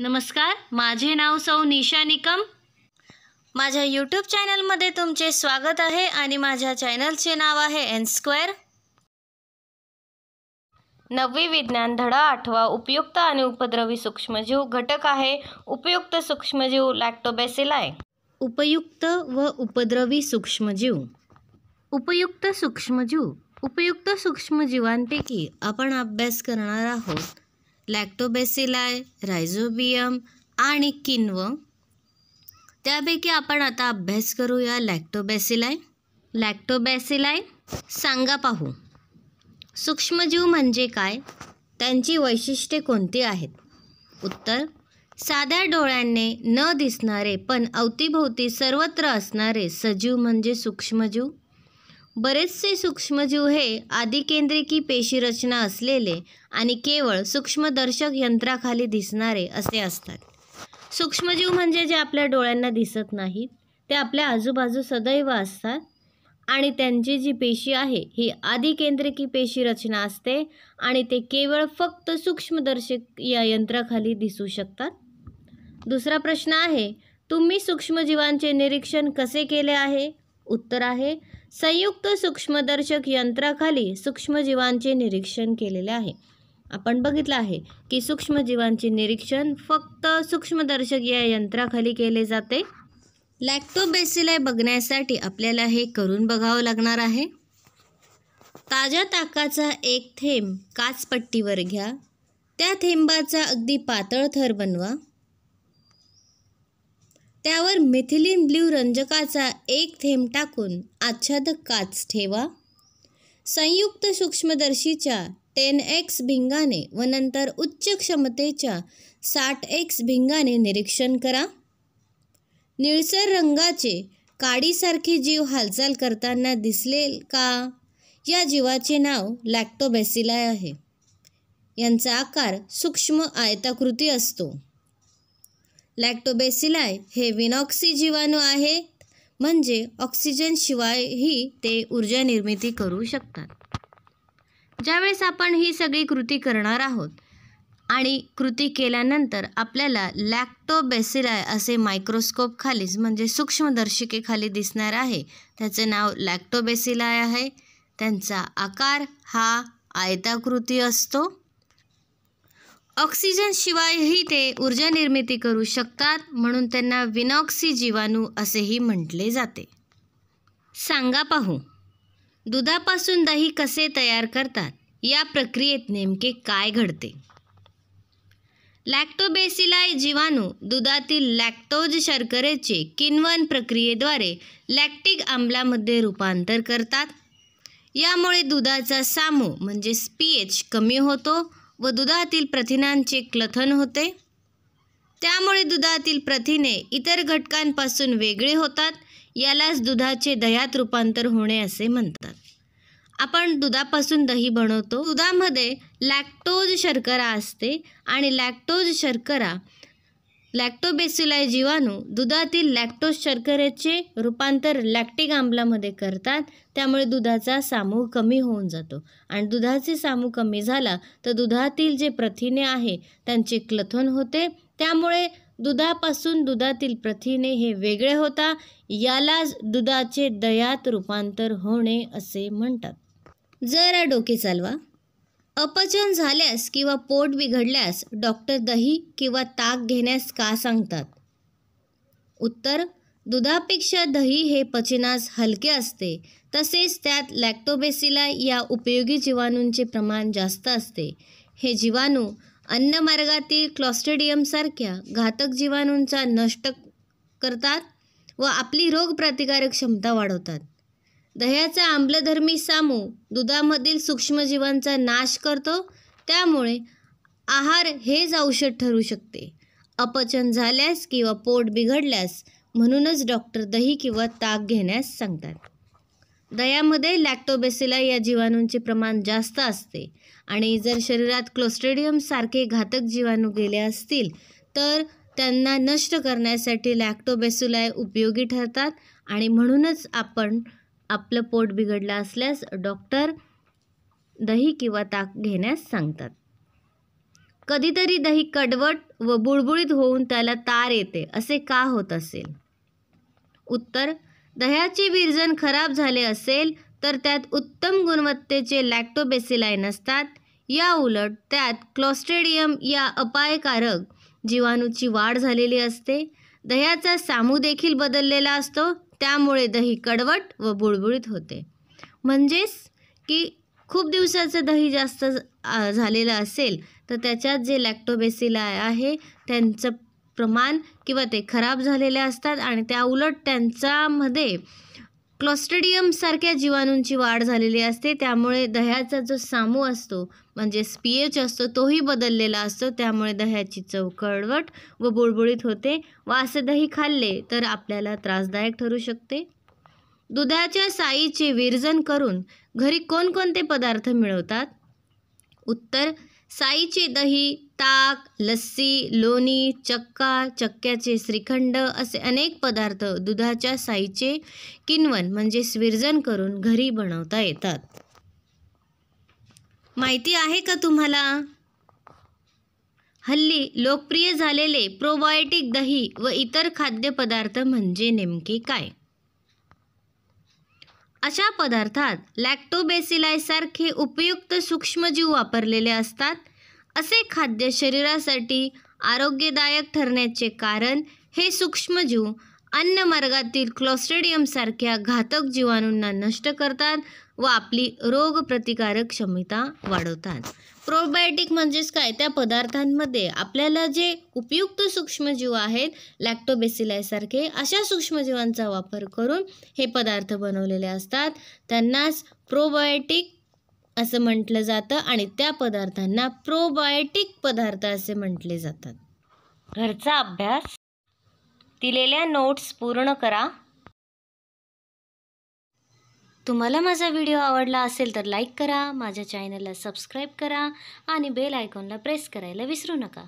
नमस्कार माझे नाव सौ निशा निकम माझ्या यूट्यूब चॅनलमध्ये तुमचे स्वागत आहे आणि माझ्या चॅनलचे नाव आहे एन स्क्वेअर नववी विज्ञान धडा आठवा उपयुक्त आणि उपद्रवी सूक्ष्मजीव घटक आहे उपयुक्त सूक्ष्मजीव लॅक्टोबेसिलाय उपयुक्त व उपद्रवी सूक्ष्मजीव उपयुक्त सूक्ष्मजीव उपयुक्त सूक्ष्मजीवांपैकी आपण अभ्यास करणार आहोत लॅक्टोबेसिलाय रायझोबियम आणि किन्व त्यापैकी आपण आता अभ्यास करूया लॅक्टोबेसिलाय लॅक्टोबॅसिलाय सांगा पाहू सूक्ष्मजीव म्हणजे काय त्यांची वैशिष्ट्ये कोणती आहेत उत्तर साध्या डोळ्यांनी न दिसणारे पण अवतीभोवती सर्वत्र असणारे सजीव म्हणजे सूक्ष्मजीव बरेचसे सूक्ष्मजीव हे आदिकेंद्रिकी पेशीरचना असलेले आणि केवळ सूक्ष्मदर्शक यंत्राखाली दिसणारे असे असतात सूक्ष्मजीव म्हणजे जे आपल्या डोळ्यांना दिसत नाहीत ते आपल्या आजूबाजू सदैव असतात आणि त्यांची जी पेशी आहे ही आदिकेंद्रिकी पेशी रचना असते आणि ते केवळ फक्त सूक्ष्मदर्शक या यंत्राखाली दिसू शकतात दुसरा प्रश्न आहे तुम्ही सूक्ष्मजीवांचे निरीक्षण कसे केले आहे उत्तर आहे संयुक्त सूक्ष्मदर्शक यंत्राखाली सूक्ष्मजीवांचे निरीक्षण केलेले आहे आपण बघितलं आहे की सूक्ष्मजीवांचे निरीक्षण फक्त सूक्ष्मदर्शक या यंत्राखाली केले जाते लॅक्टोबेसिलाय बघण्यासाठी आपल्याला हे करून बघावं लागणार आहे ताज्या ताकाचा एक थेंब काचपट्टीवर घ्या त्या थेंबाचा अगदी पातळ थर बनवा त्यावर मिथिलीन ब्ल्यू रंजकाचा एक थेंब टाकून आच्छादक काच ठेवा संयुक्त सूक्ष्मदर्शीच्या टेन एक्स भिंगाने व नंतर उच्च क्षमतेच्या साठ एक्स भिंगाने निरीक्षण करा निळसर रंगाचे काडीसारखे जीव हालचाल करताना दिसले का या जीवाचे नाव लॅक्टोबेसिलाय आहे यांचा आकार सूक्ष्म आयताकृती असतो लॅक्टोबेसिलाय हे विनॉक्सी जीवाणू आहे म्हणजे ऑक्सिजनशिवायही ते ऊर्जा निर्मिती करू शकतात ज्यावेळेस आपण ही सगळी कृती करणार आहोत आणि कृती केल्यानंतर आपल्याला लॅक्टोबेसिलाय असे मायक्रोस्कोप खालीच म्हणजे सूक्ष्मदर्शिकेखाली दिसणार आहे त्याचे नाव लॅक्टोबेसिलाय आहे त्यांचा आकार हा आयताकृती असतो ऑक्सिजनशिवायही ते ऊर्जा निर्मिती करू शकतात म्हणून त्यांना विनॉक्सी जीवाणू असेही म्हटले जाते सांगा पाहू दुधापासून दही कसे तयार करतात या प्रक्रियेत नेमके काय घडते लॅक्टोबेसिलाय जीवाणू दुधातील लॅक्टोज शर्करेचे किन्वन प्रक्रियेद्वारे लॅक्टिक आम्लामध्ये रूपांतर करतात यामुळे दुधाचा सामू म्हणजेच पी एच कमी होतो व दुधातील प्रथिनांचे क्लथन होते त्यामुळे दुधातील प्रथिने इतर घटकांपासून वेगळे होतात यालाच दुधाचे दह्यात रूपांतर होणे असे म्हणतात आपण दुधापासून दही बनवतो दुधामध्ये लॅक्टोज शर्करा असते आणि लॅक्टोज शर्करा लॅक्टोबेसिलाय जीवाणू दुधातील लॅक्टो शर्करेचे रूपांतर लॅक्टिक आम्लामध्ये करतात त्यामुळे दुधाचा सामू कमी होऊन जातो आणि दुधाचे सामू कमी झाला तर दुधातील जे प्रथिने आहे त्यांचे क्लथन होते त्यामुळे दुधापासून दुधातील प्रथिने हे वेगळे होता यालाच दुधाचे दयात रूपांतर होणे असे म्हणतात जरा डोके चालवा अपचन झाल्यास किंवा पोट बिघडल्यास डॉक्टर दही किंवा ताक घेण्यास का सांगतात उत्तर दुधापेक्षा दही हे पचनास हलके असते तसेच त्यात लॅक्टोबेसिला या उपयोगी जीवाणूंचे प्रमाण जास्त असते हे जीवाणू अन्नमार्गातील क्लॉस्टेडियमसारख्या घातक जीवाणूंचा नष्ट करतात व आपली रोगप्रतिकारक क्षमता वाढवतात दह्याचा आम्लधर्मी सामू दुधामधील सूक्ष्मजीवांचा नाश करतो त्यामुळे आहार हेच औषध ठरू शकते अपचन झाल्यास किंवा पोट बिघडल्यास म्हणूनच डॉक्टर दही किंवा ताक घेण्यास सांगतात दह्यामध्ये लॅक्टोबेसिला या जीवाणूंचे प्रमाण जास्त असते आणि जर शरीरात क्लोस्ट्रेडियमसारखे घातक जीवाणू गेले असतील तर त्यांना नष्ट करण्यासाठी लॅक्टोबेसिलाय उपयोगी ठरतात आणि म्हणूनच आपण आपलं पोट बिघडलं असल्यास डॉक्टर दही किंवा ताक घेण्यास सांगतात कधीतरी दही कडवट व बुळबुळीत होऊन त्याला तार येते असे का होत असेल उत्तर दह्याचे विरजन खराब झाले असेल तर त्यात उत्तम गुणवत्तेचे लॅक्टोबेसिलाय नसतात या उलट त्यात क्लॉस्ट्रेडियम या अपायकारक जीवाणूची वाढ झालेली असते दह्याचा सामू देखील बदललेला असतो त्यामुळे दही कडवट व बुळबुळीत होते म्हणजेच की खूप दिवसाचं दही जास्त झालेलं असेल तर त्याच्यात जे लॅक्टोबेसिला आहे त्यांचं प्रमाण किंवा ते खराब झालेले असतात आणि त्या उलट त्यांच्यामध्ये सारख्या जीवाणूंची वाढ झालेली असते त्यामुळे दह्याचा जो सामू असतो म्हणजे स्पीएच असतो तोही बदललेला असतो त्यामुळे दह्याची चव कळवट व बुळबुळीत होते व असे दही खाल्ले तर आपल्याला त्रासदायक ठरू शकते दुधाच्या साईचे विरजन करून घरी कोणकोणते पदार्थ मिळवतात उत्तर साईचे दही ताक लस्सी लोणी चक्का चक्क्याचे श्रीखंड असे अनेक पदार्थ दुधाच्या साईचे किन्वन म्हणजे स्विर्जन करून घरी बनवता येतात माहिती आहे का तुम्हाला हल्ली लोकप्रिय झालेले प्रोबायोटिक दही व इतर खाद्यपदार्थ म्हणजे नेमके काय अशा पदार्थात लॅक्टोबेसिलायसारखे उपयुक्त सूक्ष्मजीव वापरलेले असतात असे खाद्य शरीरासाठी आरोग्यदायक ठरण्याचे कारण हे सूक्ष्मजीव अन्नमार्गातील सारख्या घातक जीवाणूंना नष्ट करतात व आपली रोगप्रतिकारक क्षमता वाढवतात प्रोबायोटिक म्हणजेच काय त्या पदार्थांमध्ये आपल्याला जे उपयुक्त सूक्ष्मजीव आहेत लॅक्टोबेसिलायसारखे अशा सूक्ष्मजीवांचा वापर करून हे पदार्थ बनवलेले असतात त्यांनाच प्रोबायोटिक असं म्हटलं जातं आणि त्या पदार्थांना प्रोबायोटिक पदार्थ असे म्हटले जातात घरचा अभ्यास दिलेल्या नोट्स पूर्ण करा तुम्हाला माझा व्हिडिओ आवडला असेल तर लाईक करा माझ्या चॅनलला सबस्क्राईब करा आणि बेल आयकॉनला प्रेस करायला विसरू नका